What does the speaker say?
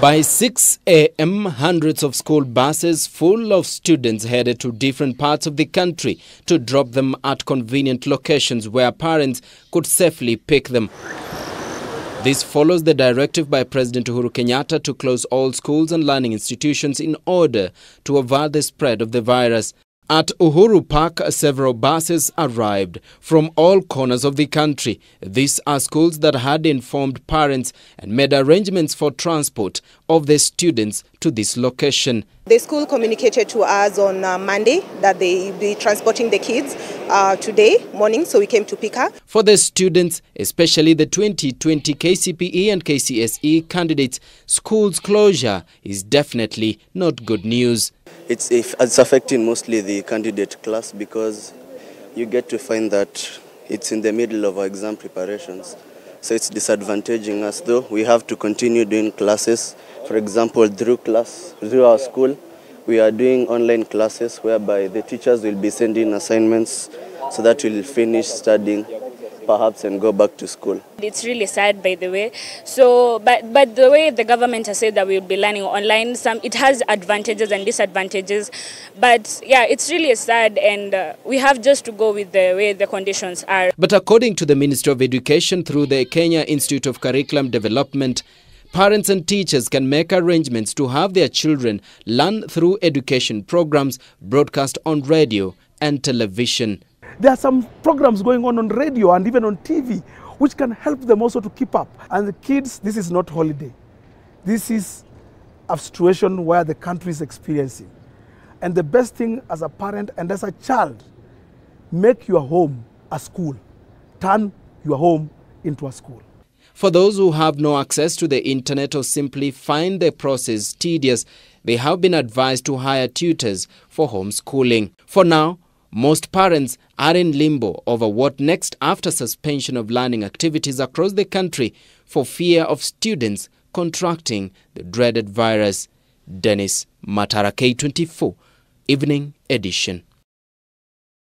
By 6 a.m., hundreds of school buses full of students headed to different parts of the country to drop them at convenient locations where parents could safely pick them. This follows the directive by President Uhuru Kenyatta to close all schools and learning institutions in order to avert the spread of the virus. At Uhuru Park, several buses arrived from all corners of the country. These are schools that had informed parents and made arrangements for transport of their students to this location. The school communicated to us on uh, Monday that they be transporting the kids uh, today morning, so we came to pick up. For the students, especially the 2020 KCPE and KCSE candidates, school's closure is definitely not good news it's, it's affecting mostly the candidate class because you get to find that it's in the middle of our exam preparations. So it's disadvantaging us though. We have to continue doing classes. For example, through class, through our school, we are doing online classes whereby the teachers will be sending assignments so that we'll finish studying perhaps and go back to school. It's really sad by the way. So but but the way the government has said that we'll be learning online some it has advantages and disadvantages but yeah it's really sad and uh, we have just to go with the way the conditions are. But according to the Ministry of Education through the Kenya Institute of Curriculum Development Parents and teachers can make arrangements to have their children learn through education programs broadcast on radio and television. There are some programs going on on radio and even on TV which can help them also to keep up. And the kids, this is not holiday. This is a situation where the country is experiencing. And the best thing as a parent and as a child, make your home a school. Turn your home into a school. For those who have no access to the internet or simply find the process tedious, they have been advised to hire tutors for homeschooling. For now, most parents are in limbo over what next after suspension of learning activities across the country for fear of students contracting the dreaded virus. Dennis Matara, K24, Evening Edition.